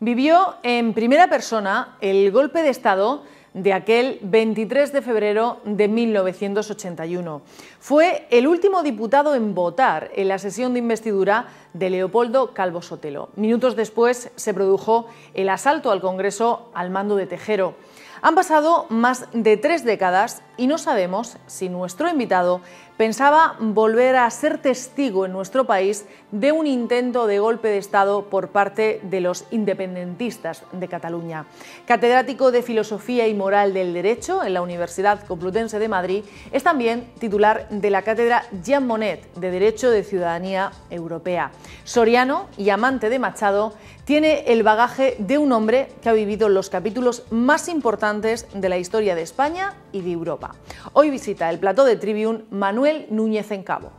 vivió en primera persona el golpe de Estado de aquel 23 de febrero de 1981. Fue el último diputado en votar en la sesión de investidura de Leopoldo Calvo Sotelo. Minutos después se produjo el asalto al Congreso al mando de Tejero. Han pasado más de tres décadas y no sabemos si nuestro invitado pensaba volver a ser testigo en nuestro país de un intento de golpe de Estado por parte de los independentistas de Cataluña. Catedrático de Filosofía y Moral del Derecho en la Universidad Complutense de Madrid, es también titular de la cátedra Jean Monnet de Derecho de Ciudadanía Europea. Soriano y amante de Machado, tiene el bagaje de un hombre que ha vivido los capítulos más importantes de la historia de España y de Europa. Hoy visita el plató de Tribune Manuel núñez Núñez cabo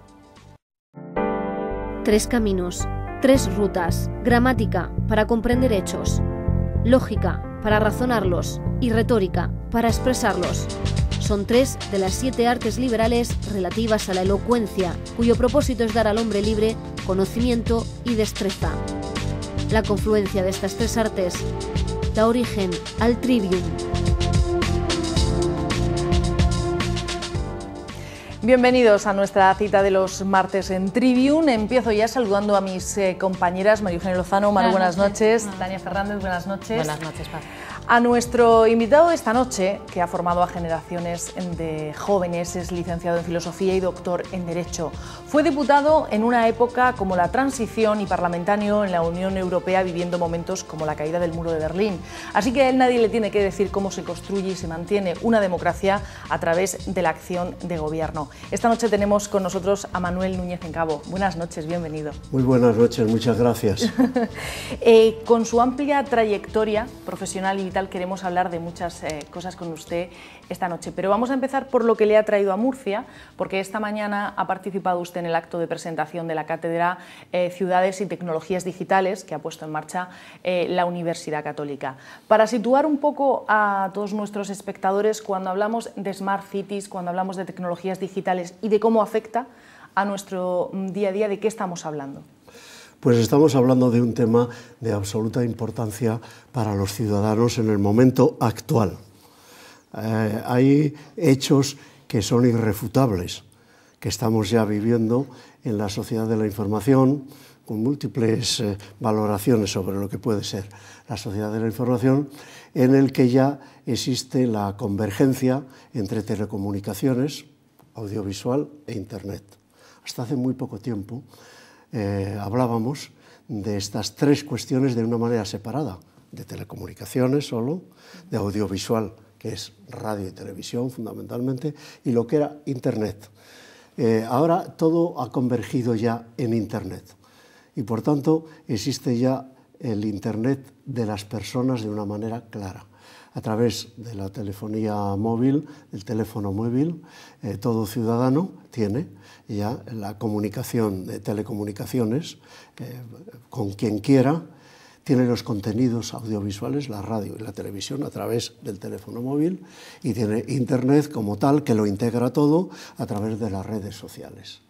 Tres caminos, tres rutas, gramática para comprender hechos, lógica para razonarlos y retórica para expresarlos. Son tres de las siete artes liberales relativas a la elocuencia, cuyo propósito es dar al hombre libre conocimiento y destreza. La confluencia de estas tres artes da origen al trivium, Bienvenidos a nuestra cita de los martes en Tribune. Empiezo ya saludando a mis eh, compañeras, María Eugenia Lozano, María buenas, noches. noches. Tania Fernández, buenas noches. Buenas noches, Paz. A nuestro invitado de esta noche, que ha formado a generaciones de jóvenes, es licenciado en Filosofía y doctor en Derecho. Fue diputado en una época como la transición y parlamentario en la Unión Europea, viviendo momentos como la caída del muro de Berlín. Así que a él nadie le tiene que decir cómo se construye y se mantiene una democracia a través de la acción de gobierno. Esta noche tenemos con nosotros a Manuel Núñez cabo Buenas noches, bienvenido. Muy buenas noches, muchas gracias. Eh, con su amplia trayectoria profesional y queremos hablar de muchas eh, cosas con usted esta noche, pero vamos a empezar por lo que le ha traído a Murcia, porque esta mañana ha participado usted en el acto de presentación de la Cátedra eh, Ciudades y Tecnologías Digitales que ha puesto en marcha eh, la Universidad Católica. Para situar un poco a todos nuestros espectadores, cuando hablamos de Smart Cities, cuando hablamos de tecnologías digitales y de cómo afecta a nuestro mm, día a día, ¿de qué estamos hablando? pues estamos hablando de un tema de absoluta importancia para los ciudadanos en el momento actual. Eh, hay hechos que son irrefutables, que estamos ya viviendo en la sociedad de la información, con múltiples eh, valoraciones sobre lo que puede ser la sociedad de la información, en el que ya existe la convergencia entre telecomunicaciones, audiovisual e Internet. Hasta hace muy poco tiempo, eh, hablábamos de estas tres cuestiones de una manera separada, de telecomunicaciones solo, de audiovisual, que es radio y televisión fundamentalmente, y lo que era Internet. Eh, ahora todo ha convergido ya en Internet y por tanto existe ya el Internet de las personas de una manera clara a través de la telefonía móvil, el teléfono móvil, eh, todo ciudadano tiene ya la comunicación de telecomunicaciones eh, con quien quiera, tiene los contenidos audiovisuales, la radio y la televisión a través del teléfono móvil y tiene Internet como tal que lo integra todo a través de las redes sociales.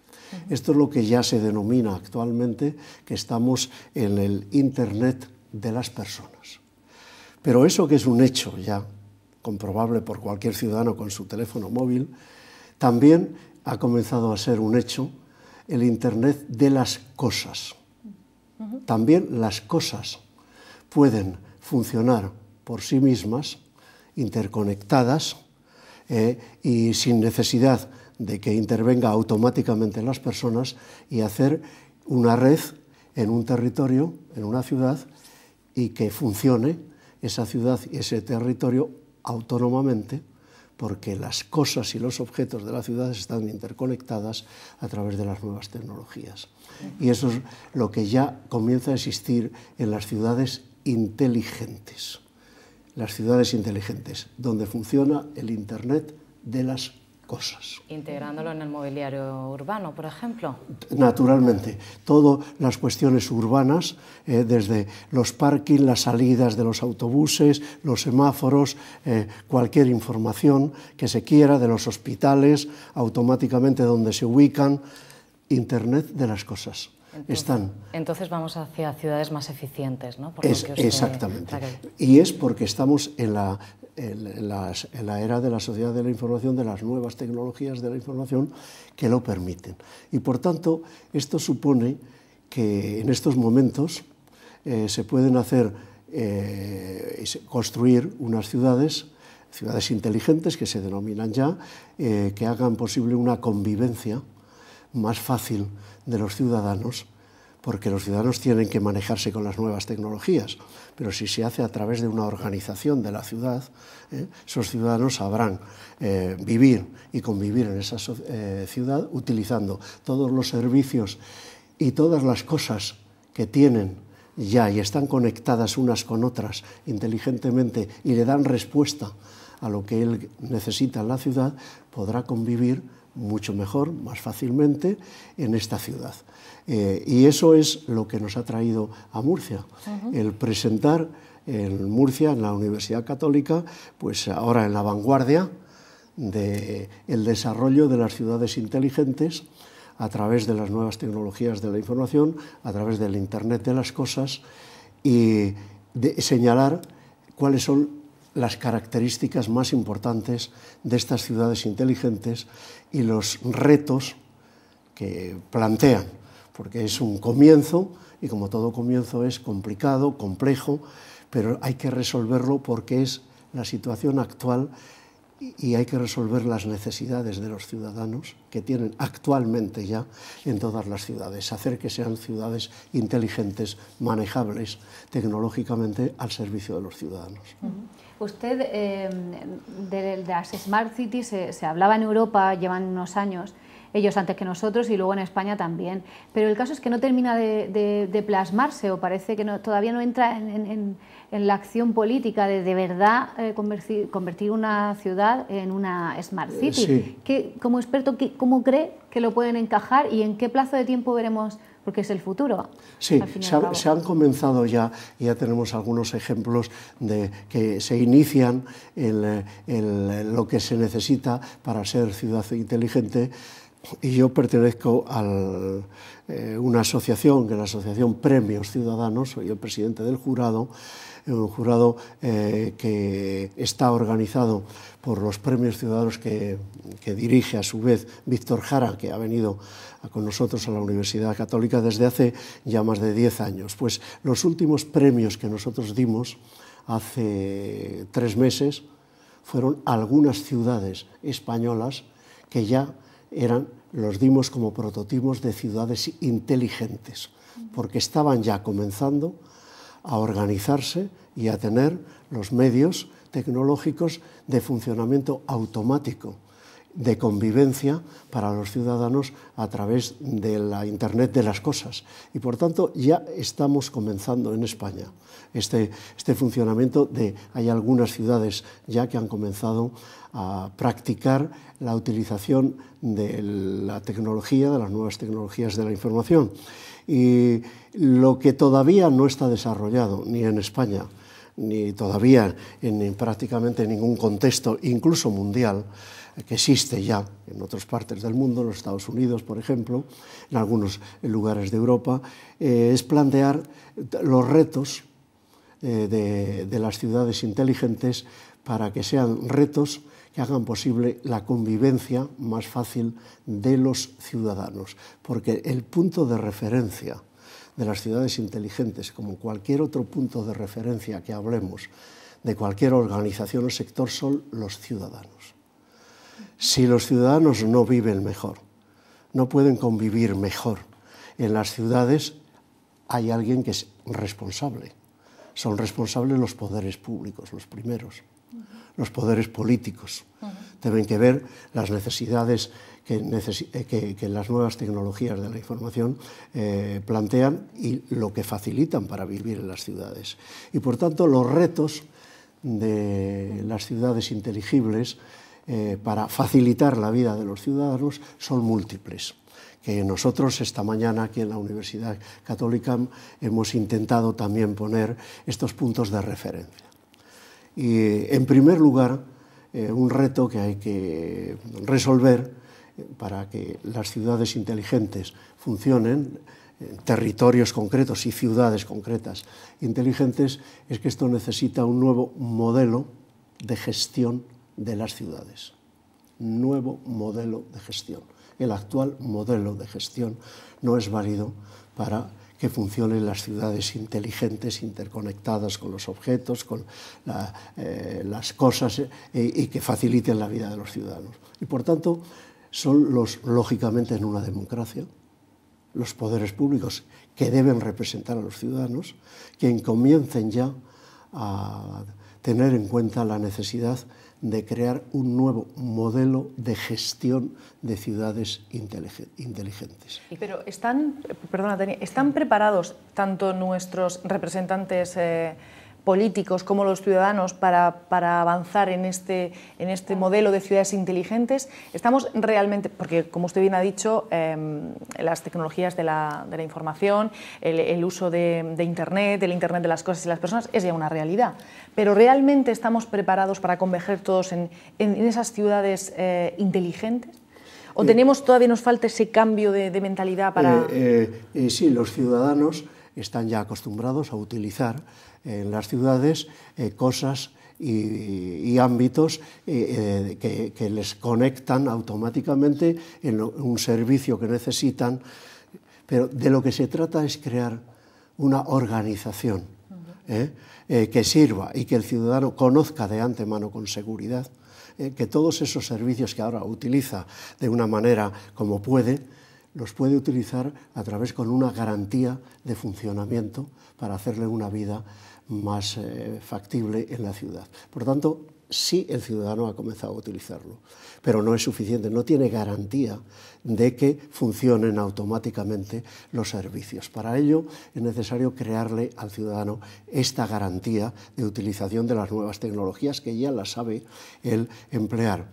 Esto es lo que ya se denomina actualmente que estamos en el Internet de las personas. Pero eso que es un hecho ya comprobable por cualquier ciudadano con su teléfono móvil, también ha comenzado a ser un hecho el Internet de las cosas. También las cosas pueden funcionar por sí mismas, interconectadas eh, y sin necesidad de que intervenga automáticamente las personas y hacer una red en un territorio, en una ciudad, y que funcione esa ciudad y ese territorio autónomamente, porque las cosas y los objetos de la ciudad están interconectadas a través de las nuevas tecnologías. Y eso es lo que ya comienza a existir en las ciudades inteligentes. Las ciudades inteligentes, donde funciona el Internet de las cosas. Integrándolo en el mobiliario urbano, por ejemplo. Naturalmente, todas las cuestiones urbanas, eh, desde los parkings, las salidas de los autobuses, los semáforos, eh, cualquier información que se quiera de los hospitales, automáticamente donde se ubican, Internet de las cosas entonces, vamos hacia ciudades más eficientes, ¿no? exactamente. Y es porque estamos en la, era de la sociedad de la información, de las nuevas tecnologías de la información que lo permiten. Y por tanto, esto supone que en estos momentos eh, se pueden hacer, eh, construir unas ciudades ciudades inteligentes que se denominan ya, eh, que hagan posible una convivencia más fácil de los ciudadanos, porque los ciudadanos tienen que manejarse con las nuevas tecnologías, pero si se hace a través de una organización de la ciudad, ¿eh? esos ciudadanos sabrán eh, vivir y convivir en esa eh, ciudad utilizando todos los servicios y todas las cosas que tienen ya y están conectadas unas con otras inteligentemente y le dan respuesta a lo que él necesita en la ciudad, podrá convivir mucho mejor, más fácilmente, en esta ciudad. Eh, y eso es lo que nos ha traído a Murcia, el presentar en Murcia, en la Universidad Católica, pues ahora en la vanguardia del desarrollo de las ciudades inteligentes a través de las nuevas tecnologías de la información, a través del Internet de las cosas y de señalar cuáles son las características más importantes de estas ciudades inteligentes y los retos que plantean, porque es un comienzo y como todo comienzo es complicado, complejo, pero hay que resolverlo porque es la situación actual y hay que resolver las necesidades de los ciudadanos que tienen actualmente ya en todas las ciudades, hacer que sean ciudades inteligentes, manejables tecnológicamente al servicio de los ciudadanos. Usted, eh, de, las Smart Cities, se, hablaba en Europa, llevan unos años, ellos antes que nosotros y luego en España también. Pero el caso es que no termina de, plasmarse o parece que todavía no entra en, la acción política de de verdad eh, convertir, una ciudad en una smart eh, city. Sí. como experto, ¿cómo cree que lo pueden encajar y en qué plazo de tiempo veremos porque es el futuro. Sí, se, han comenzado ya, ya tenemos algunos ejemplos de que se inician lo que se necesita para ser ciudad inteligente. Y yo pertenezco a eh, una asociación, que es la Asociación Premios Ciudadanos, soy el presidente del jurado, un jurado eh, que está organizado por los premios ciudadanos que, dirige a su vez Víctor Jara, que ha venido con nosotros a la Universidad Católica desde hace ya más de 10 años. Pues los últimos premios que nosotros dimos hace tres meses fueron algunas ciudades españolas que ya eran, los dimos como prototipos de ciudades inteligentes, porque estaban ya comenzando a organizarse y a tener los medios tecnológicos de funcionamiento automático de convivencia para los ciudadanos a través de la Internet de las Cosas. Y por tanto ya estamos comenzando en España este, este funcionamiento de, hay algunas ciudades ya que han comenzado a practicar la utilización de la tecnología, de las nuevas tecnologías de la información. Y lo que todavía no está desarrollado, ni en España, ni todavía en, en prácticamente ningún contexto, incluso mundial, que existe ya en otras partes del mundo, en los Estados Unidos, por ejemplo, en algunos lugares de Europa, eh, es plantear los retos eh, de, las ciudades inteligentes para que sean retos que hagan posible la convivencia más fácil de los ciudadanos, porque el punto de referencia de las ciudades inteligentes, como cualquier otro punto de referencia que hablemos, de cualquier organización o sector, son los ciudadanos si los ciudadanos no viven mejor, no pueden convivir mejor. En las ciudades hay alguien que es responsable. Son responsables los poderes públicos, los primeros, los poderes políticos. deben Tienen que ver las necesidades eh, que, las nuevas tecnologías de la información eh, plantean y lo que facilitan para vivir en las ciudades. Y por tanto, los retos de las ciudades inteligibles eh, para facilitar la vida de los ciudadanos son múltiples que nosotros esta mañana aquí en la Universidad Católica hemos intentado también poner estos puntos de referencia. Y en primer lugar, eh, un reto que hay que resolver eh, para que las ciudades inteligentes funcionen, territorios concretos y ciudades concretas inteligentes, es que esto necesita un nuevo modelo de gestión de las ciudades. Nuevo modelo de gestión. El actual modelo de gestión no es válido para que funcionen las ciudades inteligentes, interconectadas con los objetos, con eh, las cosas eh, y que faciliten la vida de los ciudadanos. Y por tanto, son los, lógicamente en una democracia, los poderes públicos que deben representar a los ciudadanos, quien comiencen ya a tener en cuenta la necesidad de crear un nuevo modelo de gestión de ciudades inteligentes. Pero están, perdona, ¿están preparados tanto nuestros representantes eh, políticos como los ciudadanos para, avanzar este, en este, modelo de ciudades inteligentes, estamos realmente, porque como usted bien ha dicho, em, las tecnologías de la, información, el, uso de, Internet, el Internet de las cosas y las personas, es ya una realidad. Pero realmente estamos preparados para converger todos en, esas ciudades eh, inteligentes. ¿O eh, tenemos todavía nos falta ese cambio de, de mentalidad para...? Eh, sí, los ciudadanos están ya acostumbrados a utilizar eh, en las ciudades eh, cosas y, ámbitos eh, que, les conectan automáticamente en un servicio que necesitan. Pero de lo que se trata es crear una organización que sirva y que el ciudadano conozca de antemano con seguridad que todos esos servicios que ahora utiliza de una manera como puede, los puede utilizar a través con una garantía de funcionamiento para hacerle una vida más eh, factible en la ciudad. Por tanto, sí el ciudadano ha comenzado a utilizarlo, pero no es suficiente, no tiene garantía de que funcionen automáticamente los servicios. Para ello es necesario crearle al ciudadano esta garantía de utilización de las nuevas tecnologías que ya la sabe el emplear.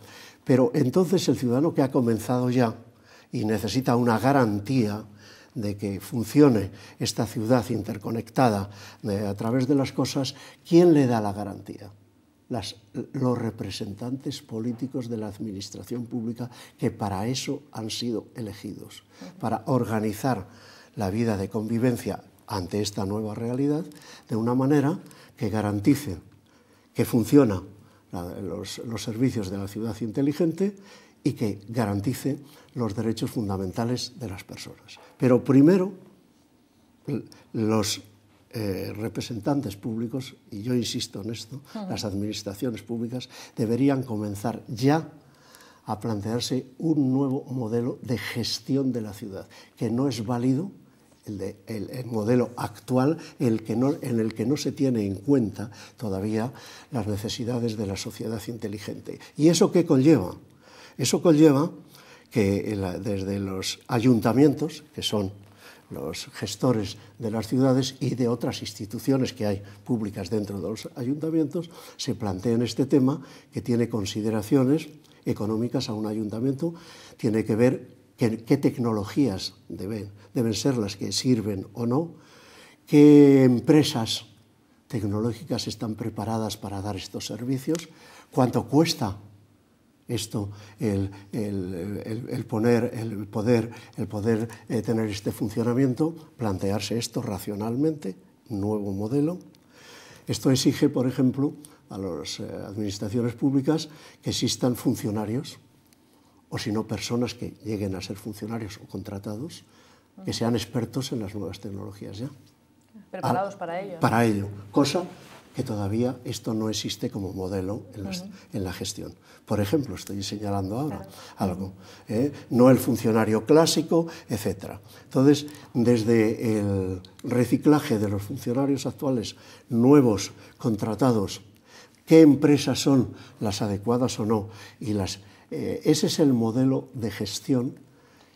Pero entonces el ciudadano que ha comenzado ya y necesita una garantía de que funcione esta ciudad interconectada a través de las cosas, ¿quién le da la garantía? los representantes políticos de la administración pública que para eso han sido elegidos, para organizar la vida de convivencia ante esta nueva realidad de una manera que garantice que funciona los, los servicios de la ciudad inteligente y que garantice los derechos fundamentales de las personas. Pero primero, los eh, representantes públicos, y yo insisto en esto, las administraciones públicas deberían comenzar ya a plantearse un nuevo modelo de gestión de la ciudad, que no es válido el, modelo actual el que en el que no se tiene en cuenta todavía las necesidades de la sociedad inteligente. ¿Y eso qué conlleva? Eso conlleva que desde los ayuntamientos, que son los gestores de las ciudades y de otras instituciones que hay públicas dentro de los ayuntamientos, se plantea este tema que tiene consideraciones económicas a un ayuntamiento, tiene que ver qué, qué tecnologías deben, deben ser las que sirven o no, qué empresas tecnológicas están preparadas para dar estos servicios, cuánto cuesta esto, el, el, el, poner, el poder, el poder eh, tener este funcionamiento, plantearse esto racionalmente, nuevo modelo. Esto exige, por ejemplo, a las eh, administraciones públicas que existan funcionarios, o si no, personas que lleguen a ser funcionarios o contratados, que mm. sean expertos en las nuevas tecnologías ya. Preparados ah, para ello. Para ello, cosa que todavía esto no existe como modelo en, la gestión. Por ejemplo, estoy señalando ahora algo, ¿eh? no el funcionario clásico, etc. Entonces, desde el reciclaje de los funcionarios actuales, nuevos contratados, qué empresas son las adecuadas o no, y las, eh, ese es el modelo de gestión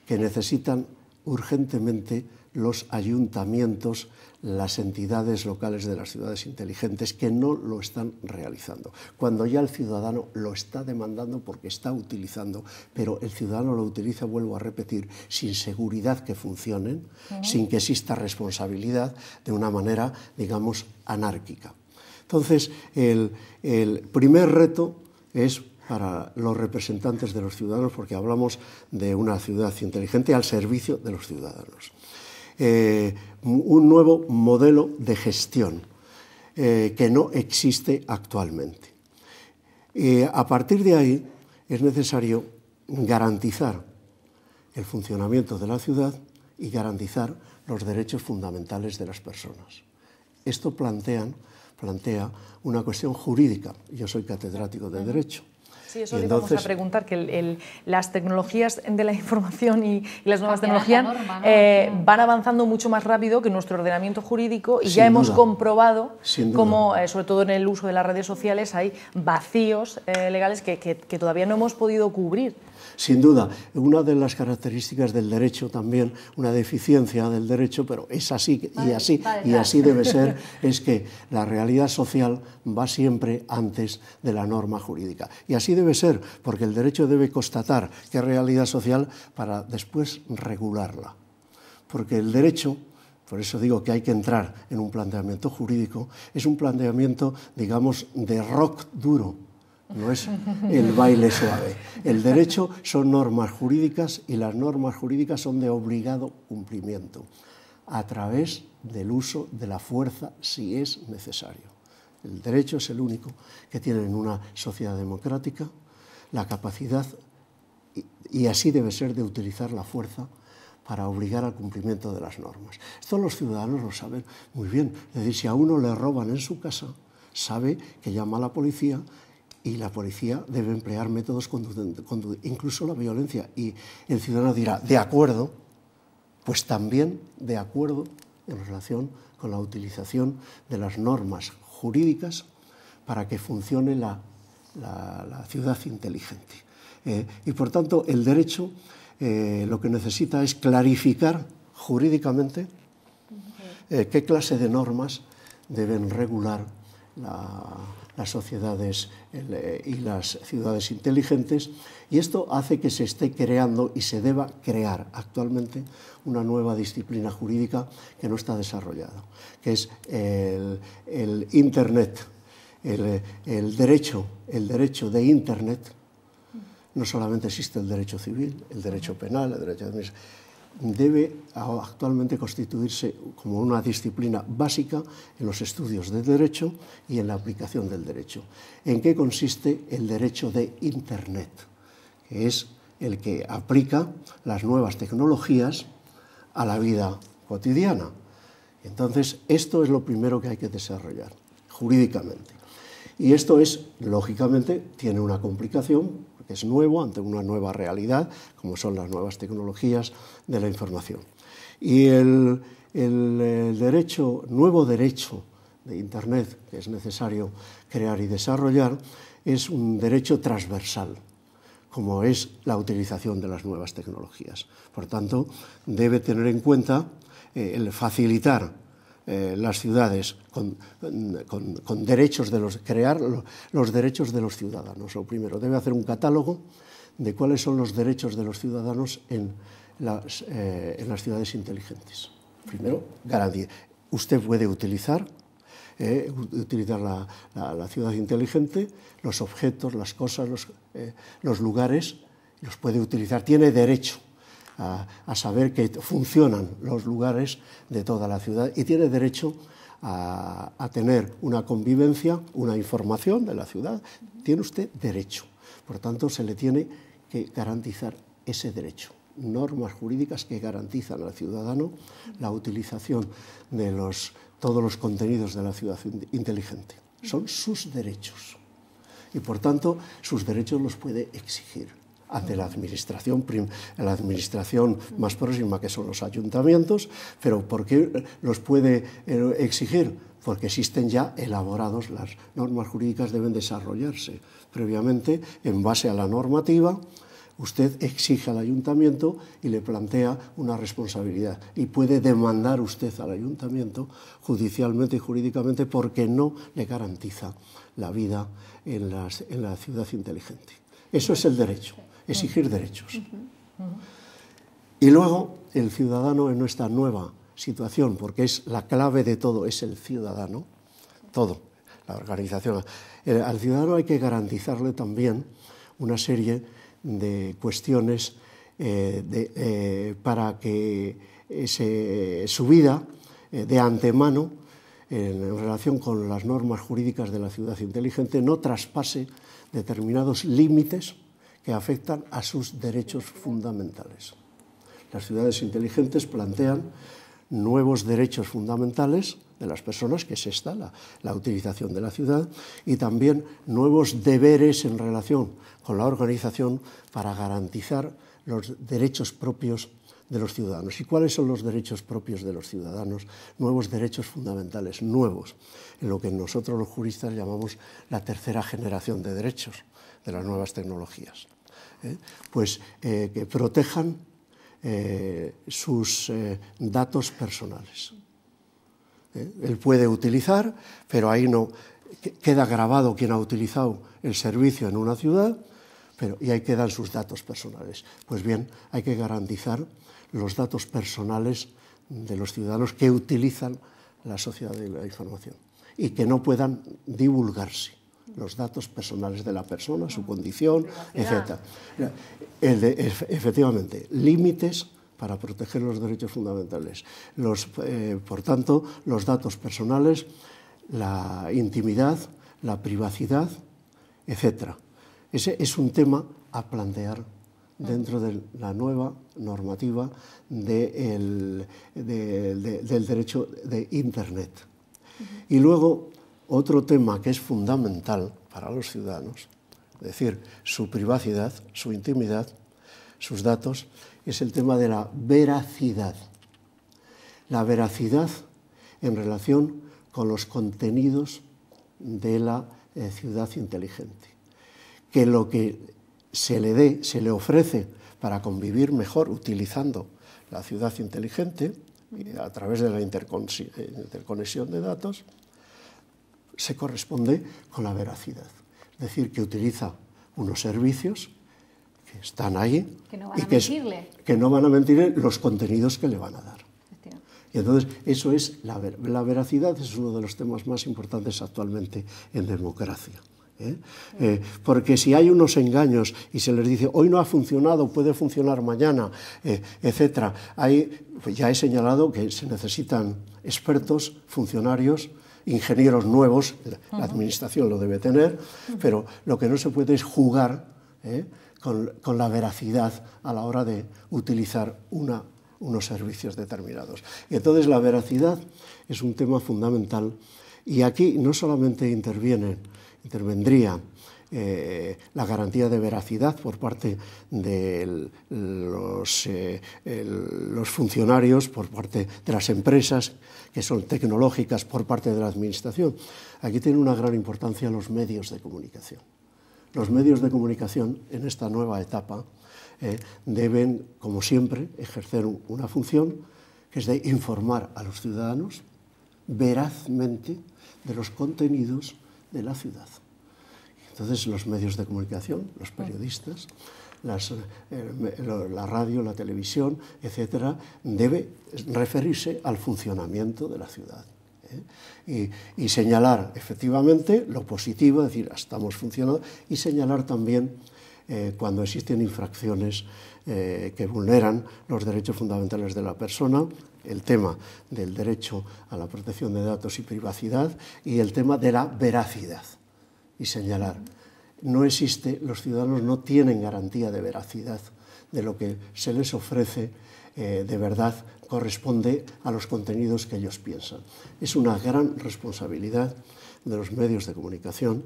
que necesitan urgentemente los ayuntamientos las entidades locales de las ciudades inteligentes que no lo están realizando, cuando ya el ciudadano lo está demandando porque está utilizando, pero el ciudadano lo utiliza, vuelvo a repetir, sin seguridad que funcionen, sin que exista responsabilidad de una manera, digamos, anárquica. Entonces, el primer reto es para los representantes de los ciudadanos, porque hablamos de una ciudad inteligente al servicio de los ciudadanos. Eh, un nuevo modelo de gestión eh, que no existe actualmente. Eh, a partir de ahí es necesario garantizar el funcionamiento de la ciudad y garantizar los derechos fundamentales de las personas. Esto plantea una cuestión jurídica. Yo soy catedrático de Derecho Sí, eso le vamos a preguntar, que las tecnologías de la información y, las nuevas tecnologías eh, van avanzando mucho más rápido que nuestro ordenamiento jurídico y ya hemos comprobado cómo, eh, sobre todo en el uso de las redes sociales, hay vacíos eh, legales que todavía no hemos podido cubrir. Sin duda, una de las características del derecho también, una deficiencia del derecho, pero es así y así y así debe ser, es que la realidad social va siempre antes de la norma jurídica. Y así debe ser, porque el derecho debe constatar qué realidad social para después regularla. Porque el derecho por eso digo que hay que entrar en un planteamiento jurídico, es un planteamiento, digamos, de rock duro, no es el baile suave. El derecho son normas jurídicas y las normas jurídicas son de obligado cumplimiento a través del uso de la fuerza si es necesario. El derecho es el único que tiene en una sociedad democrática la capacidad, y así debe ser, de utilizar la fuerza para obligar al cumplimiento de las normas. Esto los ciudadanos lo saben muy bien. Es decir, si a uno le roban en su casa, sabe que llama a la policía y la policía debe emplear métodos incluso la violencia. Y el ciudadano dirá, de acuerdo, pues también de acuerdo en relación con la utilización de las normas jurídicas para que funcione la, ciudad inteligente. Eh, y por tanto, el derecho eh, lo que necesita es clarificar jurídicamente eh, qué clase de normas deben regular la, las sociedades eh, y las ciudades inteligentes, y esto hace que se esté creando y se deba crear actualmente una nueva disciplina jurídica que no está desarrollada, que es el, Internet, el, derecho, el derecho de Internet. No solamente existe el derecho civil, el derecho penal, el derecho administrativo debe actualmente constituirse como una disciplina básica en los estudios de derecho y en la aplicación del derecho. ¿En qué consiste el derecho de Internet? Que es el que aplica las nuevas tecnologías a la vida cotidiana. Entonces, esto es lo primero que hay que desarrollar jurídicamente. Y esto es, lógicamente, tiene una complicación es nuevo, ante una nueva realidad, como son las nuevas tecnologías de la información. Y el, derecho, nuevo derecho de Internet que es necesario crear y desarrollar es un derecho transversal, como es la utilización de las nuevas tecnologías. Por tanto, debe tener en cuenta eh, el facilitar eh, las ciudades con, derechos de los crear los derechos de los ciudadanos. Lo primero, debe hacer un catálogo de cuáles son los derechos de los ciudadanos en las, eh, ciudades inteligentes. Primero, garantía. Usted puede utilizar eh, utilizar la, ciudad inteligente, los objetos, las cosas, los, los lugares, los puede utilizar, tiene derecho a, saber que funcionan los lugares de toda la ciudad y tiene derecho a, a, tener una convivencia, una información de la ciudad. Tiene usted derecho. Por tanto, se le tiene que garantizar ese derecho. Normas jurídicas que garantizan al ciudadano la utilización de los, todos los contenidos de la ciudad inteligente. Son sus derechos. Y por tanto, sus derechos los puede exigir ante la administración, la administración más próxima, que son los ayuntamientos, pero ¿por qué los puede eh, exigir? Porque existen ya elaborados, las normas jurídicas deben desarrollarse previamente en base a la normativa. Usted exige al ayuntamiento y le plantea una responsabilidad y puede demandar usted al ayuntamiento judicialmente y jurídicamente porque no le garantiza la vida en, en la ciudad inteligente. Eso es el derecho exigir derechos. Y luego el ciudadano en nuestra nueva situación, porque es la clave de todo, es el ciudadano, todo, la organización. Eh, al ciudadano hay que garantizarle también una serie de cuestiones eh, eh, para que su vida de antemano, en relación con las normas jurídicas de la ciudad inteligente, no traspase determinados límites que afectan a sus derechos fundamentales. Las ciudades inteligentes plantean nuevos derechos fundamentales de las personas, que es esta, la, la, utilización de la ciudad, y también nuevos deberes en relación con la organización para garantizar los derechos propios de los ciudadanos. ¿Y cuáles son los derechos propios de los ciudadanos? Nuevos derechos fundamentales, nuevos, en lo que nosotros los juristas llamamos la tercera generación de derechos de las nuevas tecnologías. ¿eh? Pues eh, que protejan eh, sus datos personales. Él puede utilizar, pero ahí no queda grabado quien ha utilizado el servicio en una ciudad, pero, y ahí quedan sus datos personales. Pues bien, hay que garantizar los datos personales de los ciudadanos que utilizan la sociedad de la información y que no puedan divulgarse los datos personales de la persona, su condición, etc. Efectivamente, límites para proteger los derechos fundamentales. Los, eh, por tanto, los datos personales, la intimidad, la privacidad, etc. Ese es un tema a plantear dentro de la nueva normativa de del derecho de Internet. Y luego, otro tema que es fundamental para los ciudadanos, es decir, su privacidad, su intimidad, sus datos, es el tema de la veracidad. La veracidad en relación con los contenidos de la eh, ciudad inteligente. Que lo que se le dé, se le ofrece para convivir mejor utilizando la ciudad inteligente eh, a través de la eh, interconexión de datos, se corresponde con la veracidad. Es decir, que utiliza unos servicios que están ahí que no van y que, que no van a mentir los contenidos que le van a dar. Y entonces eso es la veracidad, es uno de los temas más importantes actualmente en democracia. ¿eh? Eh, porque si hay unos engaños y se les dice hoy no ha funcionado, puede funcionar mañana, eh, etcétera, etc., pues ya he señalado que se necesitan expertos, funcionarios, ingenieros nuevos, la, administración lo debe tener, pero lo que no se puede es jugar con, la veracidad a la hora de utilizar unos servicios determinados. Y entonces la veracidad es un tema fundamental y aquí no solamente intervienen intervendría eh, la garantía de veracidad por parte de eh, los, funcionarios, por parte de las empresas que son tecnológicas, por parte de la Administración. Aquí tiene una gran importancia los medios de comunicación. Los medios de comunicación en esta nueva etapa eh, deben, como siempre, ejercer una función que es de informar a los ciudadanos verazmente de los contenidos de la ciudad. Entonces los medios de comunicación, los periodistas, eh, la radio, la televisión, etcétera, debe referirse al funcionamiento de la ciudad. ¿eh? Y, señalar efectivamente lo positivo, es decir, ah, estamos funcionando, y señalar también eh, cuando existen infracciones que vulneran los derechos fundamentales de la persona, el tema del derecho a la protección de datos y privacidad y el tema de la veracidad. Y señalar, no existe, los ciudadanos no tienen garantía de veracidad de lo que se les ofrece eh, de verdad corresponde a los contenidos que ellos piensan. Es una gran responsabilidad de los medios de comunicación,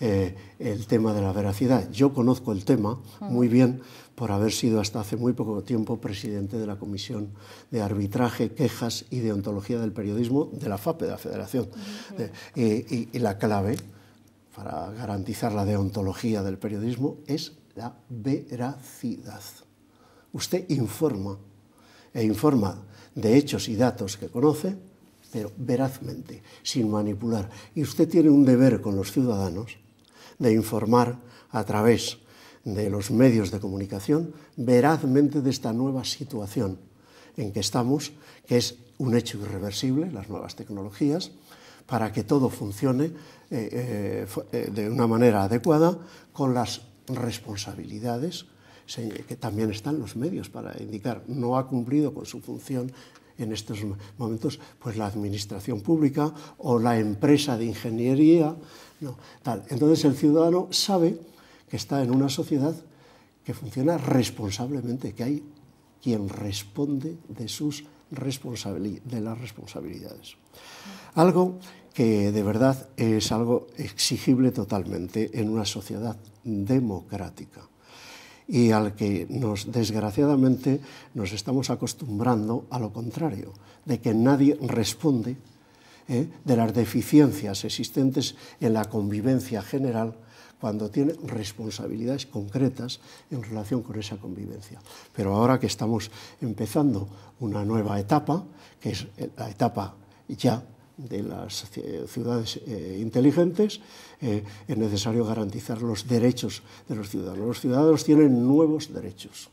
eh, el tema de la veracidad. Yo conozco el tema muy mm. bien por haber sido hasta hace muy poco tiempo presidente de la Comisión de Arbitraje, Quejas y Deontología del Periodismo de la FAPE, de la Federación. Eh, y la clave para garantizar la deontología del periodismo es la veracidad. Usted informa e informa de hechos y datos que conoce pero verazmente, sin manipular. Y usted tiene un deber con los ciudadanos de informar a través de los medios de comunicación verazmente de esta nueva situación en que estamos, que es un hecho irreversible, las nuevas tecnologías, para que todo funcione eh, eh, eh, de una manera adecuada con las responsabilidades que también están los medios para indicar no ha cumplido con su función en estos momentos pues la administración pública o la empresa de ingeniería, tal. Entonces el ciudadano sabe que está en una sociedad que funciona responsablemente, que hay quien responde de sus de las responsabilidades. Algo que de verdad es algo exigible totalmente en una sociedad democrática y al que nos desgraciadamente nos estamos acostumbrando a lo contrario, de que nadie responde ¿eh? de las deficiencias existentes en la convivencia general cuando tiene responsabilidades concretas en relación con esa convivencia. Pero ahora que estamos empezando una nueva etapa, que es la etapa ya de las ciudades eh, inteligentes, eh, es necesario garantizar los derechos de los ciudadanos. Los ciudadanos tienen nuevos derechos.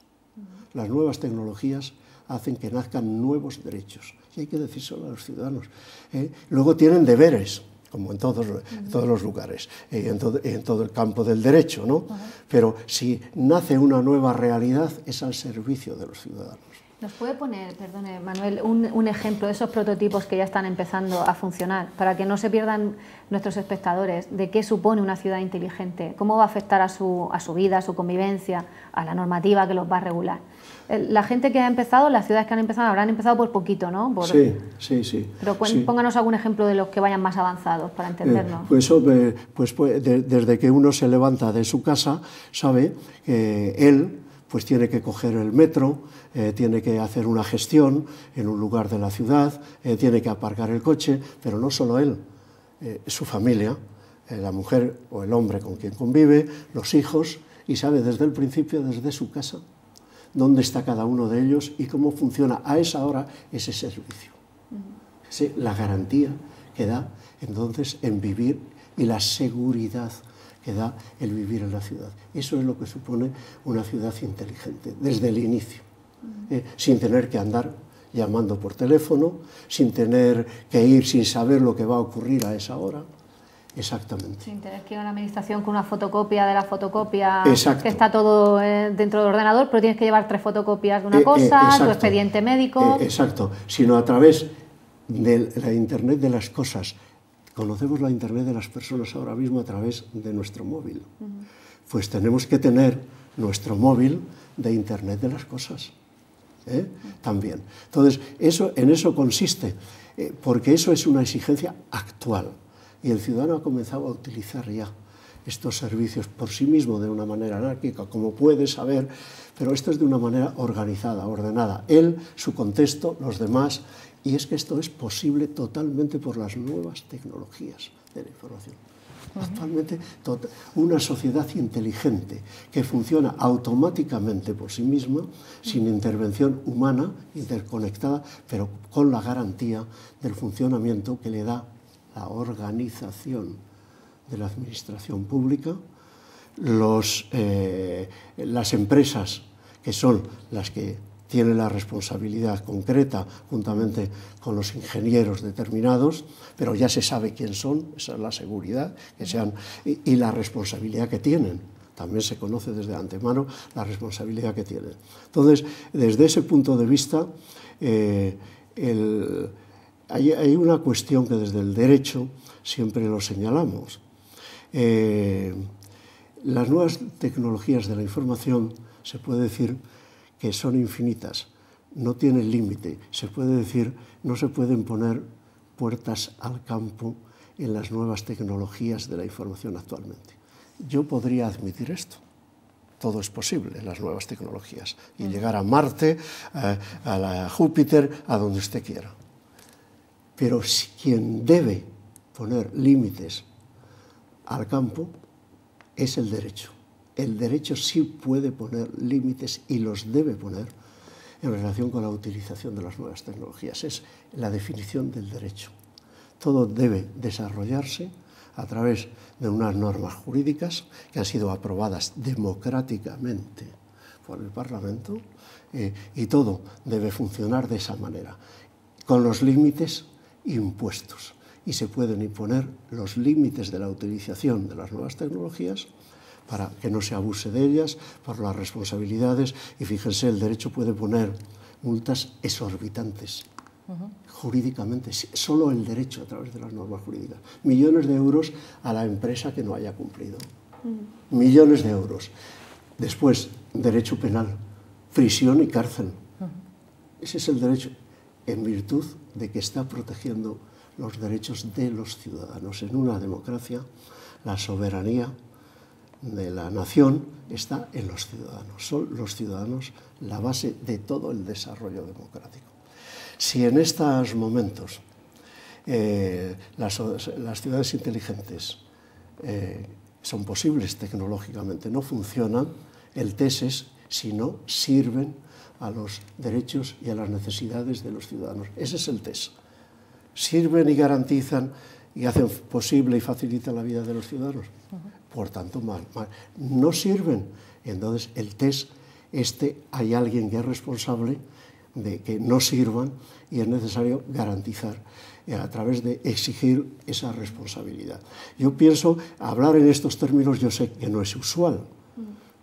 Las nuevas tecnologías hacen que nazcan nuevos derechos. Y hay que eso a los ciudadanos. Eh. luego tienen deberes como en todos, todos los lugares, en todo, en, todo, el campo del derecho, ¿no? Pero si nace una nueva realidad, es al servicio de los ciudadanos. ¿Nos puede poner, perdone Manuel, un, ejemplo de esos prototipos que ya están empezando a funcionar para que no se pierdan nuestros espectadores de qué supone una ciudad inteligente, cómo va a afectar a su, a su vida, a su convivencia, a la normativa que los va a regular? La gente que ha empezado, las ciudades que han empezado, habrán empezado por poquito, ¿no? Sí, sí, sí. Pero pónganos algún ejemplo de los que vayan más avanzados para eh, entendernos. pues, eh, pues, pues desde que uno se levanta de su casa, sabe que él pues tiene que coger el metro, eh, tiene que hacer una gestión en un lugar de la ciudad, eh, tiene que aparcar el coche, pero no solo él, eh, su familia, la mujer o el hombre con quien convive, los hijos, y sabe desde el principio, desde su casa, dónde está cada uno de ellos y cómo funciona a esa hora ese servicio. la garantía que da entonces en vivir y la seguridad que da el vivir en la ciudad. Eso es lo que supone una ciudad inteligente, desde el inicio, ¿eh? sin tener que andar llamando por teléfono, sin tener que ir sin saber lo que va a ocurrir a esa hora. Exactamente. Sin tener que ir a una administración con una fotocopia de la fotocopia, que está todo eh, dentro del ordenador, pero tienes que llevar tres fotocopias de una eh, cosa, tu expediente médico. exacto, sino a través de la Internet de las cosas, Conocemos la Internet de las personas ahora mismo a través de nuestro móvil. Pues tenemos que tener nuestro móvil de Internet de las cosas. ¿eh? También. Entonces, eso, en eso consiste, eh, porque eso es una exigencia actual. Y el ciudadano ha comenzado a utilizar ya estos servicios por sí mismo de una manera anárquica, como puede saber, pero esto es de una manera organizada, ordenada. Él, su contexto, los demás y es que esto es posible totalmente por las nuevas tecnologías de la información. Actualmente, una sociedad inteligente que funciona automáticamente por sí misma, sin intervención humana, interconectada, pero con la garantía del funcionamiento que le da la organización de la administración pública, los, eh, las empresas que son las que tiene la responsabilidad concreta juntamente con los ingenieros determinados, pero ya se sabe quién son, esa es la seguridad, que y, la responsabilidad que tienen. También se conoce desde antemano la responsabilidad que tienen. Entonces, desde ese punto de vista, eh, hay, una cuestión que desde el derecho siempre lo señalamos. Eh, las nuevas tecnologías de la información, se puede decir, que son infinitas, no tienen límite. Se puede decir, no se pueden poner puertas al campo en las nuevas tecnologías de la información actualmente. Yo podría admitir esto. Todo es posible en las nuevas tecnologías y llegar a Marte, eh, a, Júpiter, a donde usted quiera. Pero quien debe poner límites al campo es el derecho el derecho sí puede poner límites y los debe poner en relación con la utilización de las nuevas tecnologías. Es la definición del derecho. Todo debe desarrollarse a través de unas normas jurídicas que han sido aprobadas democráticamente por el Parlamento eh, y todo debe funcionar de esa manera, con los límites impuestos. Y se pueden imponer los límites de la utilización de las nuevas tecnologías para que no se abuse de ellas, por las responsabilidades. Y fíjense, el derecho puede poner multas exorbitantes. jurídicamente, solo el derecho a través de las normas jurídicas. Millones de euros a la empresa que no haya cumplido. Mm. Millones de euros. Después, derecho penal, prisión y cárcel. Ese es el derecho, en virtud de que está protegiendo los derechos de los ciudadanos. En una democracia, la soberanía de la nación está en los ciudadanos. Son los ciudadanos la base de todo el desarrollo democrático. Si en estos momentos eh, las, ciudades inteligentes eh, son posibles tecnológicamente, no funcionan, el test es si no sirven a los derechos y a las necesidades de los ciudadanos. Ese es el test. Sirven y garantizan y hacen posible y facilitan la vida de los ciudadanos por tanto mal, no sirven. Entonces el test, este, hay alguien que es responsable de que no sirvan y es necesario garantizar eh, a través de exigir esa responsabilidad. Yo pienso, hablar en estos términos yo sé que no es usual,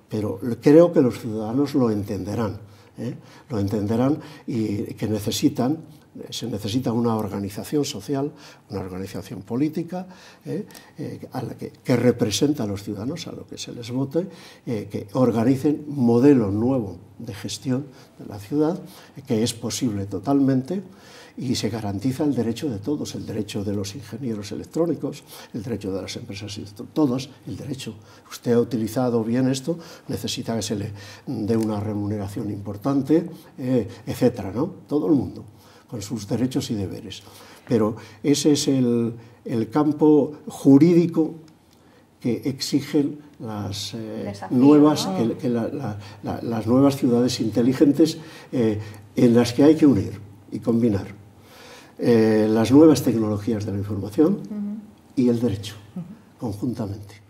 pero creo que los ciudadanos lo entenderán, ¿eh? lo entenderán y que necesitan eh, se necesita una organización social, una organización política eh, eh, a la que, que, representa a los ciudadanos, a lo que se les vote, que organicen modelo nuevo de gestión de la ciudad, que es posible totalmente y se garantiza el derecho de todos, el derecho de los ingenieros electrónicos, el derecho de las empresas, todos, el derecho. Usted ha utilizado bien esto, necesita que se le dé una remuneración importante, etcétera, ¿no? Todo el mundo con sus derechos y deberes. Pero ese es el, campo jurídico que exigen las, eh, nuevas, las nuevas ciudades inteligentes eh, en las que hay que unir y combinar eh, las nuevas tecnologías de la información y el derecho, conjuntamente.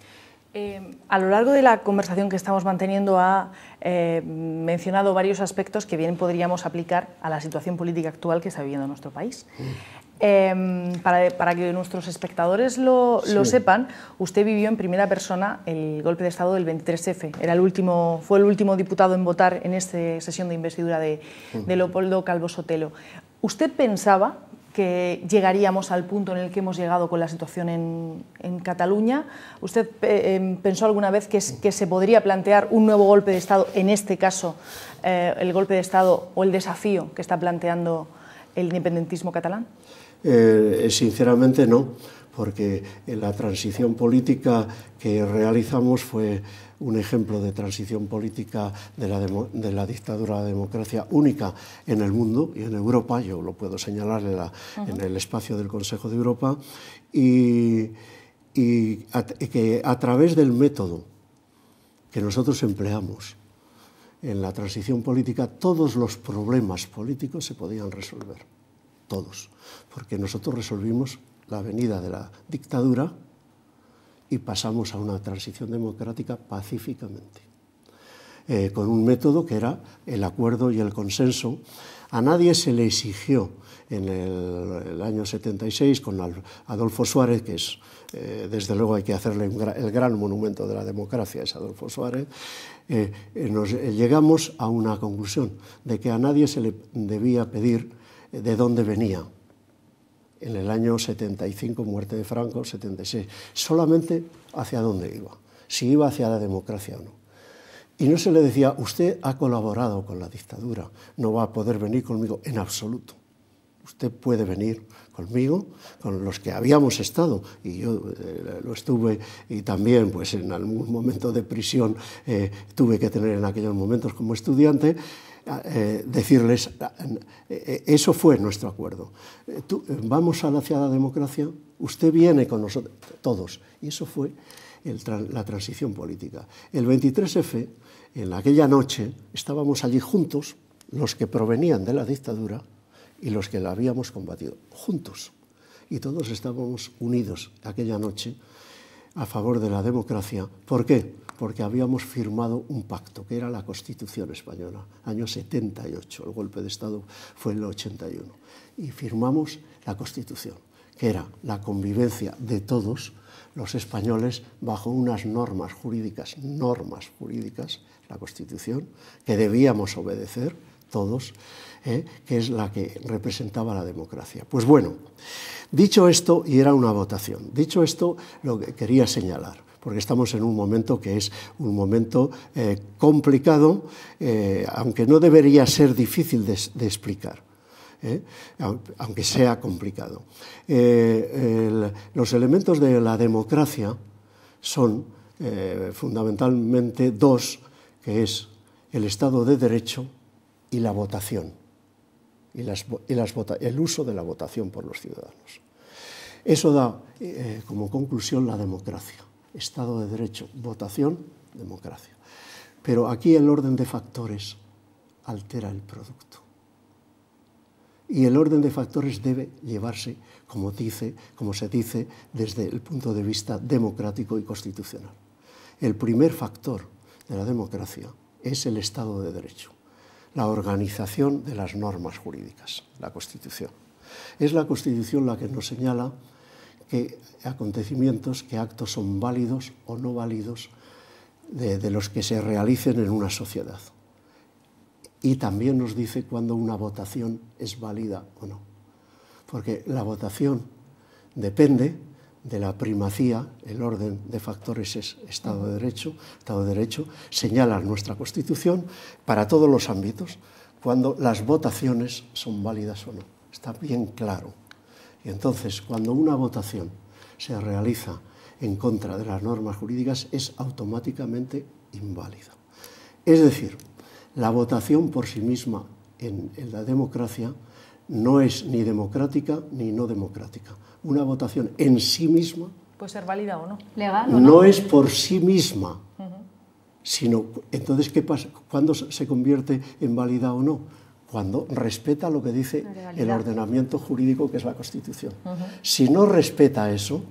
Eh, a lo largo de la conversación que estamos manteniendo ha eh, mencionado varios aspectos que bien podríamos aplicar a la situación política actual que está viviendo nuestro país. Mm. Eh, para, que nuestros espectadores lo, sepan, usted vivió en primera persona el golpe de Estado del 23F. Era el último, fue el último diputado en votar en esta sesión de investidura de, de mm. Leopoldo Calvo Sotelo. ¿Usted pensaba que llegaríamos al punto en el que hemos llegado con la situación en, Cataluña. ¿Usted eh, em, pensó alguna vez que, se podría plantear un nuevo golpe de Estado, en este caso eh, el golpe de Estado o el desafío que está planteando el independentismo catalán? Eh, sinceramente no, porque la transición política que realizamos fue un ejemplo de transición política de la, dictadura a la democracia única en el mundo y en Europa, yo lo puedo señalar en, el espacio del Consejo de Europa, y, que a través del método que nosotros empleamos en la transición política, todos los problemas políticos se podían resolver, todos, porque nosotros resolvimos la venida de la dictadura y pasamos a una transición democrática pacíficamente, eh, con un método que era el acuerdo y el consenso. A nadie se le exigió en el, año 76 con Adolfo Suárez, que es, eh, desde luego hay que hacerle el gran monumento de la democracia, es Adolfo Suárez, eh, nos, llegamos a una conclusión de que a nadie se le debía pedir de dónde venía en el año 75, muerte de Franco, 76, solamente hacia dónde iba, si iba hacia la democracia o no. Y no se le decía, usted ha colaborado con la dictadura, no va a poder venir conmigo en absoluto. Usted puede venir conmigo, con los que habíamos estado, y yo eh, lo estuve, y también pues en algún momento de prisión eh, tuve que tener en aquellos momentos como estudiante, eh, decirles, eh, eh, eso fue nuestro acuerdo. vamos hacia la democracia, usted viene con nosotros, todos. Y eso fue la transición política. El 23F, en aquella noche, estábamos allí juntos, los que provenían de la dictadura y los que la habíamos combatido, juntos. Y todos estábamos unidos aquella noche a favor de la democracia. ¿Por qué? Porque habíamos firmado un pacto, que era la Constitución española, año 78. El golpe de Estado fue en el 81. Y firmamos la Constitución, que era la convivencia de todos los españoles bajo unas normas jurídicas, normas jurídicas, la Constitución, que debíamos obedecer todos, ¿eh? que es la que representaba la democracia. Pues bueno, dicho esto, y era una votación, dicho esto, lo que quería señalar porque estamos en un momento que es un momento eh, complicado, eh, aunque no debería ser difícil de, explicar. aunque sea complicado. los elementos de la democracia son fundamentalmente dos, que es el Estado de Derecho y la votación, y, el uso de la votación por los ciudadanos. Eso da eh, como conclusión la democracia, Estado de Derecho, votación, democracia. Pero aquí el orden de factores altera el producto. Y el orden de factores debe llevarse, como, dice, como se dice, desde el punto de vista democrático y constitucional. El primer factor de la democracia es el Estado de Derecho la organización de las normas jurídicas, la Constitución. Es la Constitución la que nos señala qué acontecimientos, qué actos son válidos o no válidos de, los que se realicen en una sociedad. Y también nos dice cuándo una votación es válida o no. Porque la votación depende de la primacía, el orden de factores es Estado de Derecho, Estado de Derecho señala nuestra Constitución para todos los ámbitos, cuando las votaciones son válidas o no. Está bien claro. Y entonces, cuando una votación se realiza en contra de las normas jurídicas, es automáticamente inválida. Es decir, la votación por sí misma en la democracia no es ni democrática ni no democrática una votación en sí misma. Puede ser válida o no. Legal. no? es por sí misma, sino entonces qué pasa, cuándo se convierte en válida o no, cuando respeta lo que dice el ordenamiento jurídico que es la Constitución. Si no respeta eso,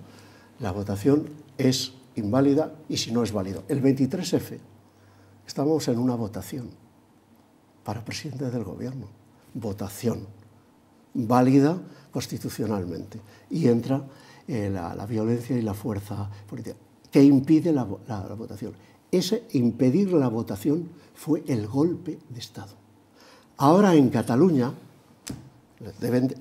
la votación es inválida y si no es válido. El 23F, estamos en una votación para presidente del gobierno. Votación válida constitucionalmente. Y entra eh, la, violencia y la fuerza política, que impide la, votación. Ese impedir la votación fue el golpe de Estado. Ahora en Cataluña,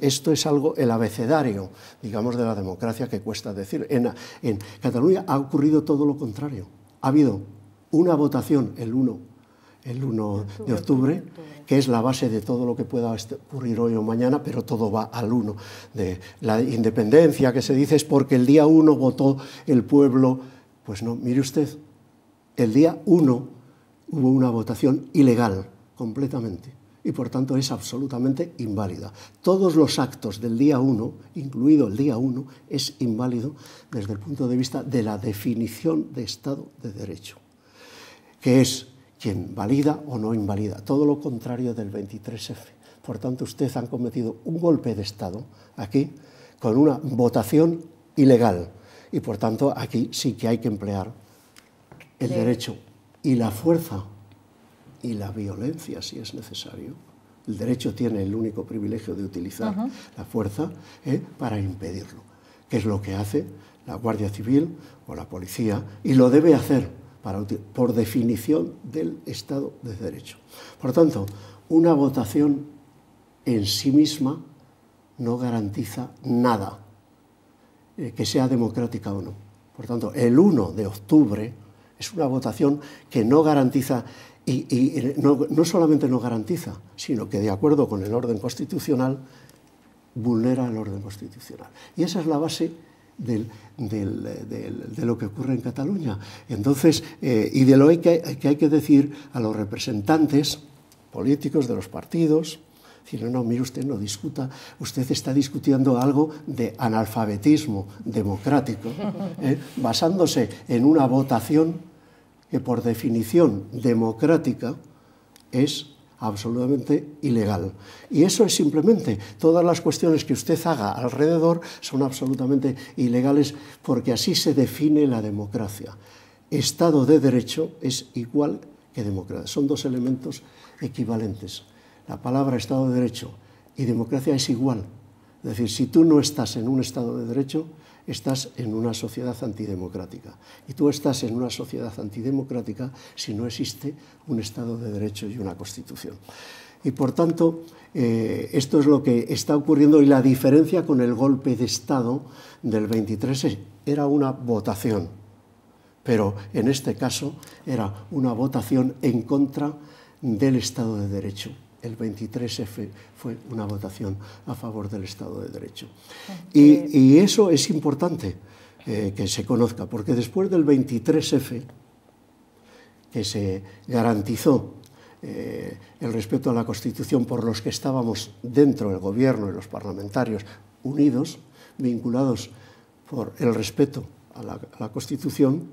esto es algo, el abecedario, digamos, de la democracia que cuesta decir. En, Cataluña ha ocurrido todo lo contrario. Ha habido una votación el 1, el 1 de octubre que es la base de todo lo que pueda ocurrir hoy o mañana, pero todo va al uno. De la independencia que se dice es porque el día uno votó el pueblo. Pues no, mire usted, el día uno hubo una votación ilegal completamente y por tanto es absolutamente inválida. Todos los actos del día uno, incluido el día uno, es inválido desde el punto de vista de la definición de Estado de Derecho, que es quien valida o no invalida, todo lo contrario del 23F. Por tanto, ustedes han cometido un golpe de Estado aquí con una votación ilegal y por tanto aquí sí que hay que emplear el derecho y la fuerza y la violencia si es necesario. El derecho tiene el único privilegio de utilizar la fuerza ¿eh? para impedirlo, que es lo que hace la Guardia Civil o la policía y lo debe hacer por definición del Estado de Derecho. Por tanto, una votación en sí misma no garantiza nada, eh, que sea democrática o no. Por tanto, el 1 de octubre es una votación que no garantiza, y, eh, no solamente no garantiza, sino que de acuerdo con el orden constitucional, vulnera el orden constitucional. Y esa es la base de lo que ocurre en Cataluña. Entonces, eh, y de lo que hay, que decir a los representantes políticos de los partidos, si no, mire usted, no discuta, usted está discutiendo algo de analfabetismo democrático, ¿eh? basándose en una votación que por definición democrática es absolutamente ilegal. Y eso es simplemente, todas las cuestiones que usted haga alrededor son absolutamente ilegales porque así se define la democracia. Estado de derecho es igual que democracia. Son dos elementos equivalentes. La palabra Estado de derecho y democracia es igual. Es decir, si tú no estás en un Estado de derecho, estás en una sociedad antidemocrática. Y tú estás en una sociedad antidemocrática si no existe un Estado de Derecho y una Constitución. Y por tanto, eh, esto es lo que está ocurriendo y la diferencia con el golpe de Estado del 23 era una votación, pero en este caso era una votación en contra del Estado de Derecho el 23F fue una votación a favor del Estado de Derecho. Y, eso es importante eh, que se conozca, porque después del 23F, que se garantizó eh, el respeto a la Constitución por los que estábamos dentro del Gobierno y los parlamentarios unidos, vinculados por el respeto a la, Constitución,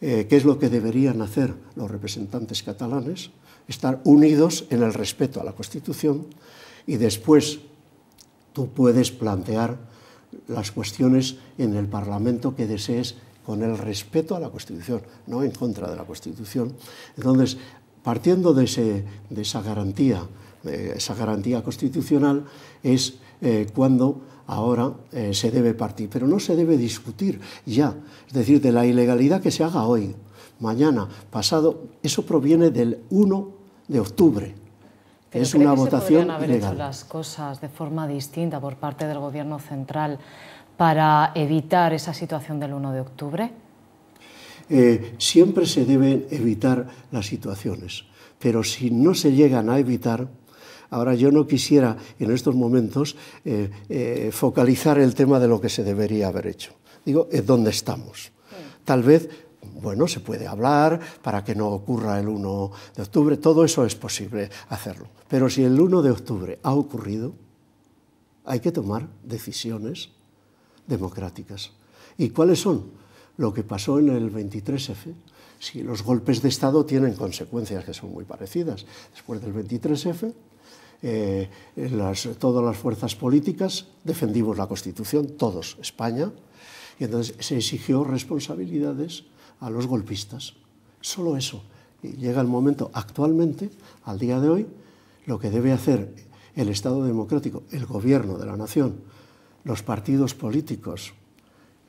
eh, que es lo que deberían hacer los representantes catalanes, estar unidos en el respeto a la Constitución y después tú puedes plantear las cuestiones en el Parlamento que desees con el respeto a la Constitución, no en contra de la Constitución. Entonces, partiendo de, esa garantía, esa garantía constitucional, es eh, cuando ahora eh, se debe partir, pero no se debe discutir ya, es decir, de la ilegalidad que se haga hoy mañana, pasado, eso proviene del 1 de octubre. es una votación se haber hecho las cosas de forma distinta por parte del gobierno central para evitar esa situación del 1 de octubre? Eh, siempre se deben evitar las situaciones, pero si no se llegan a evitar, Ahora, yo no quisiera en estos momentos eh, eh, focalizar el tema de lo que se debería haber hecho. Digo, es dónde estamos. Tal vez bueno, se puede hablar para que no ocurra el 1 de octubre, todo eso es posible hacerlo. Pero si el 1 de octubre ha ocurrido, hay que tomar decisiones democráticas. ¿Y cuáles son? Lo que pasó en el 23F. Si los golpes de Estado tienen consecuencias que son muy parecidas. Después del 23F, eh, todas las fuerzas políticas defendimos la Constitución, todos, España, y entonces se exigió responsabilidades a los golpistas. Solo eso. Y llega el momento, actualmente, al día de hoy, lo que debe hacer el Estado democrático, el gobierno de la nación, los partidos políticos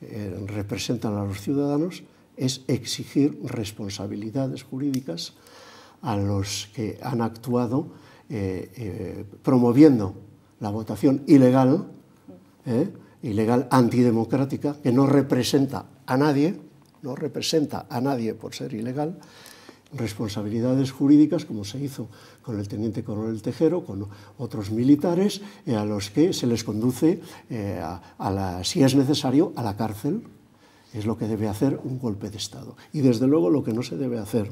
eh, representan a los ciudadanos, es exigir responsabilidades jurídicas a los que han actuado eh, eh, promoviendo la votación ilegal, ilegal antidemocrática, que no representa a nadie, no representa a nadie por ser ilegal, responsabilidades jurídicas, como se hizo con el teniente coronel Tejero, con otros militares, eh, a los que se les conduce, eh, a, si es necesario, a la cárcel. Es lo que debe hacer un golpe de Estado. Y desde luego lo que no se debe hacer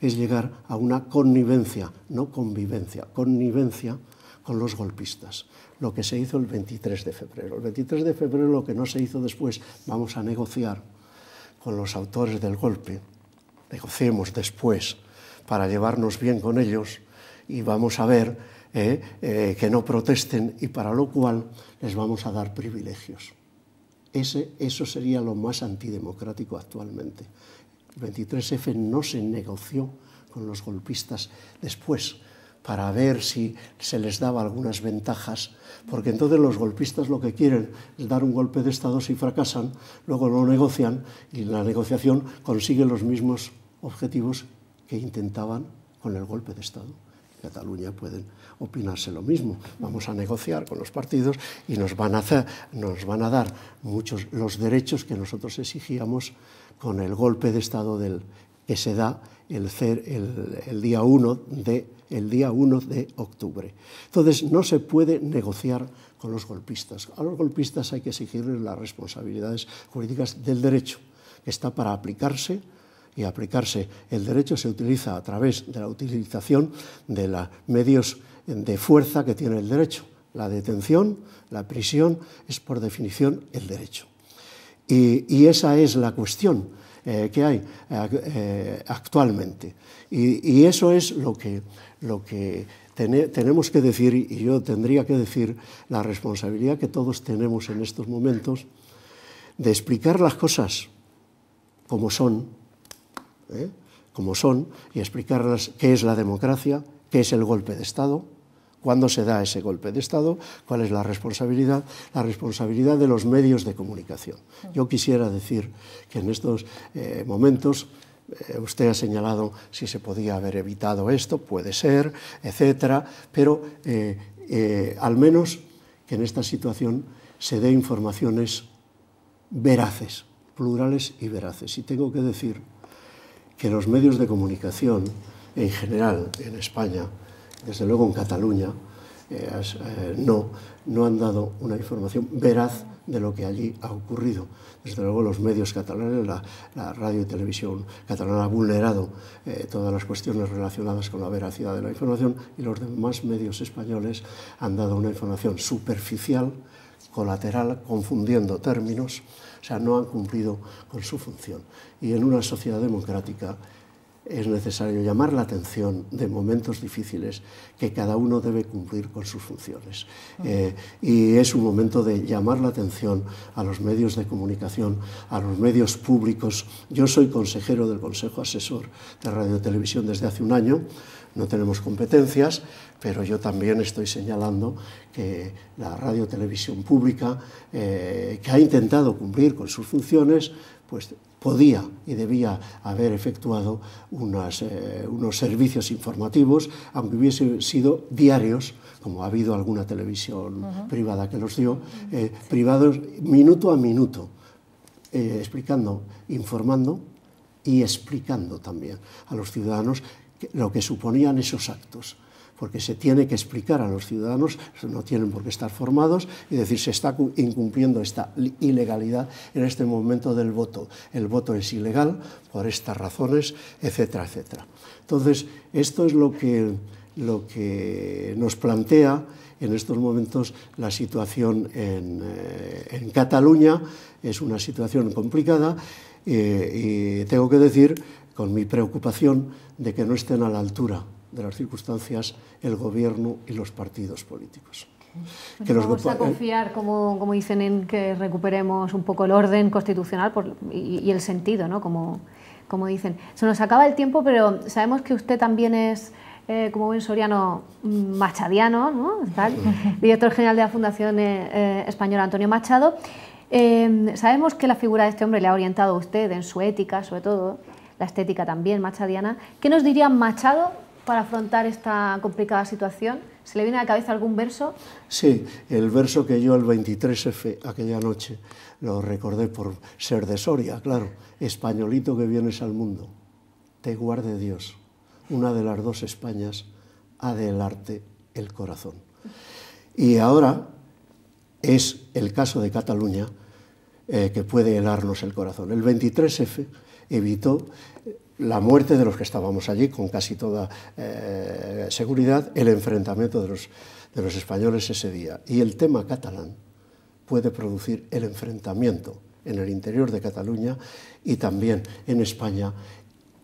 es llegar a una connivencia, no convivencia, connivencia con los golpistas, lo que se hizo el 23 de febrero. El 23 de febrero lo que no se hizo después, vamos a negociar, con los autores del golpe, negociemos después para llevarnos bien con ellos y vamos a ver eh, eh, que no protesten y para lo cual les vamos a dar privilegios. eso sería lo más antidemocrático actualmente. El 23F no se negoció con los golpistas después, para ver si se les daba algunas ventajas, porque entonces los golpistas lo que quieren es dar un golpe de Estado si fracasan, luego lo negocian y la negociación consigue los mismos objetivos que intentaban con el golpe de Estado. En Cataluña pueden opinarse lo mismo. Vamos a negociar con los partidos y nos van a, nos van a dar muchos los derechos que nosotros exigíamos con el golpe de Estado del, que se da el, día 1 de el día de octubre. Entonces, no se puede negociar con los golpistas. A los golpistas hay que exigirles las responsabilidades jurídicas del derecho, que está para aplicarse y aplicarse. El derecho se utiliza a través de la utilización de los medios de fuerza que tiene el derecho. La detención, la prisión, es por definición el derecho. Y, y esa es la cuestión. Eh, que hay eh, actualmente. Y, eso es lo que, lo que tenemos que decir, y yo tendría que decir, la responsabilidad que todos tenemos en estos momentos de explicar las cosas como son, ¿eh? como son, y explicarlas qué es la democracia, qué es el golpe de Estado, cuándo se da ese golpe de Estado, cuál es la responsabilidad, la responsabilidad de los medios de comunicación. Yo quisiera decir que en estos eh, momentos eh, usted ha señalado si se podía haber evitado esto, puede ser, etcétera, pero eh, al menos que en esta situación se dé informaciones veraces, plurales y veraces. Y tengo que decir que los medios de comunicación en general en España desde luego en Cataluña, eh, eh, no, han dado una información veraz de lo que allí ha ocurrido. Desde luego los medios catalanes, la, radio y televisión catalana ha vulnerado eh, todas las cuestiones relacionadas con la veracidad de la información y los demás medios españoles han dado una información superficial, colateral, confundiendo términos, o sea, no han cumplido con su función. Y en una sociedad democrática es necesario llamar la atención de momentos difíciles que cada uno debe cumplir con sus funciones. Eh, y es un momento de llamar la atención a los medios de comunicación, a los medios públicos. Yo soy consejero del Consejo Asesor de Radio Televisión desde hace un año. No tenemos competencias, pero yo también estoy señalando que la radio televisión pública, eh, que ha intentado cumplir con sus funciones, pues podía y debía haber efectuado eh, unos servicios informativos, aunque hubiesen sido diarios, como ha habido alguna televisión privada que los dio, eh, privados minuto a minuto, eh, explicando, informando y explicando también a los ciudadanos lo que suponían esos actos porque se tiene que explicar a los ciudadanos, no tienen por qué estar formados, y decir, se está incumpliendo esta ilegalidad en este momento del voto. El voto es ilegal por estas razones, etcétera, etcétera. Entonces, esto es lo que, lo que nos plantea en estos momentos la situación en, eh, Cataluña, es una situación complicada, eh, y tengo que decir, con mi preocupación, de que no estén a la altura de las circunstancias el gobierno y los partidos políticos. que vamos a eh, confiar, como, dicen, en que recuperemos un poco el orden constitucional y, el sentido, ¿no? Como, como dicen. Se nos acaba el tiempo, pero sabemos que usted también es, eh, como buen soriano, mm, machadiano, ¿no? director general de la Fundación eh, Española Antonio Machado. Em, sabemos que la figura de este hombre le ha orientado a usted en su ética, sobre todo, la estética también machadiana. ¿Qué nos diría Machado para afrontar esta complicada situación? ¿Se le viene a la cabeza algún verso? Sí, el verso que yo el 23F aquella noche lo recordé por ser de Soria, claro, españolito que vienes al mundo, te guarde Dios, una de las dos Españas, helarte el corazón. Y ahora es el caso de Cataluña eh, que puede helarnos el corazón. El 23F evitó la muerte de los que estábamos allí con casi toda eh, seguridad, el enfrentamiento de los, españoles ese día. Y el tema catalán puede producir el enfrentamiento en el interior de Cataluña y también en España.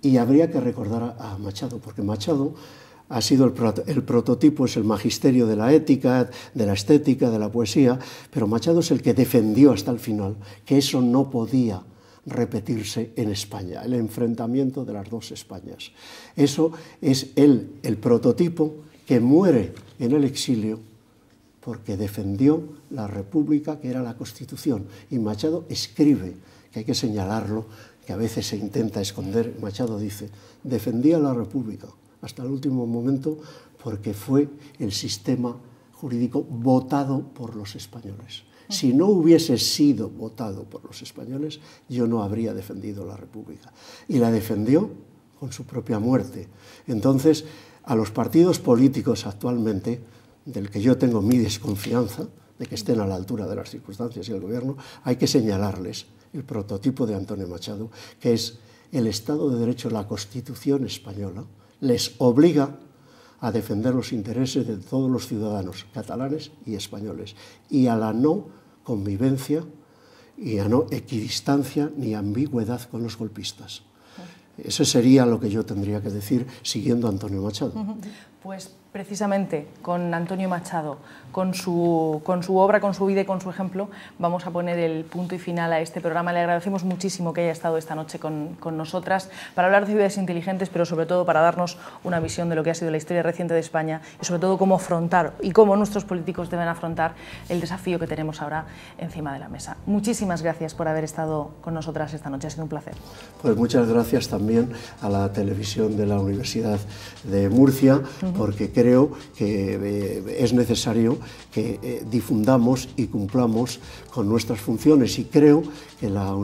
Y habría que recordar a, Machado, porque Machado ha sido el, prototipo, es el magisterio de la ética, de la estética, de la poesía, pero Machado es el que defendió hasta el final que eso no podía repetirse en España, el enfrentamiento de las dos Españas. Eso es el prototipo que muere en el exilio porque defendió la República que era la Constitución. Y Machado escribe, que hay que señalarlo, que a veces se intenta esconder, Machado dice, defendía la República hasta el último momento porque fue el sistema jurídico votado por los españoles. Si no hubiese sido votado por los españoles, yo no habría defendido la República. Y la defendió con su propia muerte. Entonces, a los partidos políticos actualmente, del que yo tengo mi desconfianza, de que estén a la altura de las circunstancias y el gobierno, hay que señalarles el prototipo de Antonio Machado, que es el Estado de Derecho, la Constitución española, les obliga a defender los intereses de todos los ciudadanos catalanes y españoles y a la no convivencia y a no equidistancia ni ambigüedad con los golpistas. Eso sería lo que yo tendría que decir siguiendo a Antonio Machado. Pues Precisamente con Antonio Machado, con su, con su, obra, con su vida y con su ejemplo, vamos a poner el punto y final a este programa. Le agradecemos muchísimo que haya estado esta noche con, nosotras para hablar de ciudades inteligentes, pero sobre todo para darnos una visión de lo que ha sido la historia reciente de España y sobre todo cómo afrontar y cómo nuestros políticos deben afrontar el desafío que tenemos ahora encima de la mesa. Muchísimas gracias por haber estado con nosotras esta noche, ha sido un placer. Pues muchas gracias también a la televisión de la Universidad de Murcia, porque creo que eh, es necesario que eh, difundamos y cumplamos con nuestras funciones y creo que la,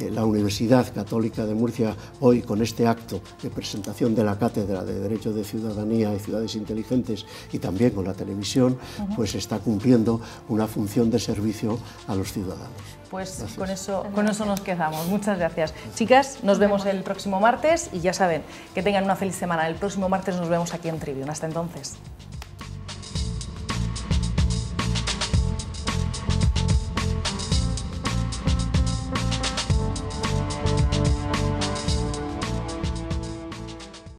eh, la, Universidad Católica de Murcia hoy con este acto de presentación de la Cátedra de Derecho de Ciudadanía y Ciudades Inteligentes y también con la televisión, pues está cumpliendo una función de servicio a los ciudadanos. Pues con eso, con eso nos quedamos. Muchas gracias. Chicas, nos vemos el próximo martes y ya saben que tengan una feliz semana. El próximo martes nos vemos aquí en Tribune. Hasta entonces.